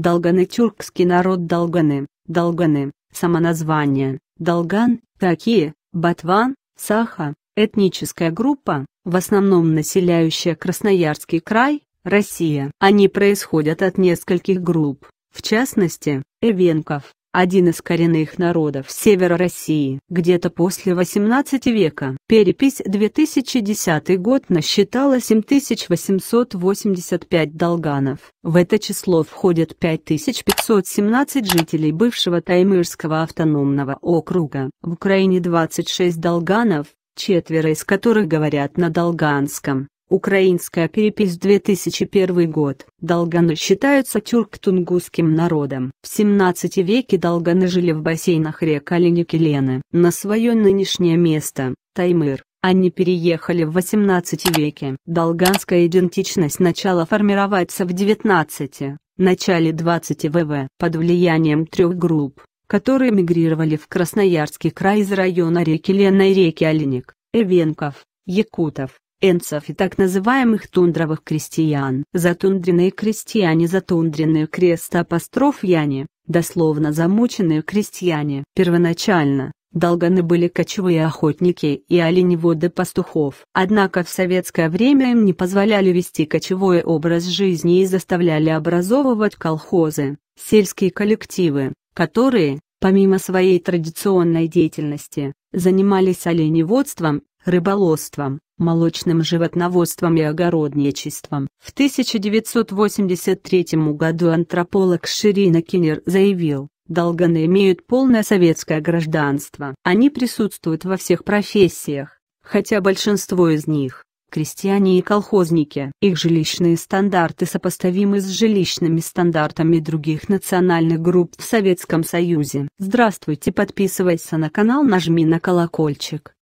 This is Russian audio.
Долганы тюркский народ Долганы, Долганы, самоназвание, Долган, такие, Батван, Саха, этническая группа, в основном населяющая Красноярский край, Россия. Они происходят от нескольких групп, в частности, эвенков, один из коренных народов севера России. Где-то после 18 века. Перепись 2010 год насчитала 7885 долганов. В это число входят 5517 жителей бывшего Таймырского автономного округа. В Украине 26 долганов, четверо из которых говорят на долганском. Украинская перепись 2001 год. Долганы считаются тюрк-тунгусским народом. В 17 веке долганы жили в бассейнах рек Оленик и Лены. На свое нынешнее место, Таймыр, они переехали в 18 веке. Долганская идентичность начала формироваться в 19 начале 20 ВВ под влиянием трех групп, которые мигрировали в Красноярский край из района реки Лена и реки Оленик, Эвенков, Якутов энцев и так называемых тундровых крестьян. Затундренные крестьяне затундренные крест-апостроф-яне, дословно замученные крестьяне. Первоначально, долганы были кочевые охотники и оленеводы пастухов. Однако в советское время им не позволяли вести кочевой образ жизни и заставляли образовывать колхозы, сельские коллективы, которые, помимо своей традиционной деятельности, занимались оленеводством, рыболовством, молочным животноводством и огородничеством. В 1983 году антрополог Ширина Кинер заявил, Долганы имеют полное советское гражданство. Они присутствуют во всех профессиях, хотя большинство из них – крестьяне и колхозники. Их жилищные стандарты сопоставимы с жилищными стандартами других национальных групп в Советском Союзе. Здравствуйте, подписывайся на канал, нажми на колокольчик.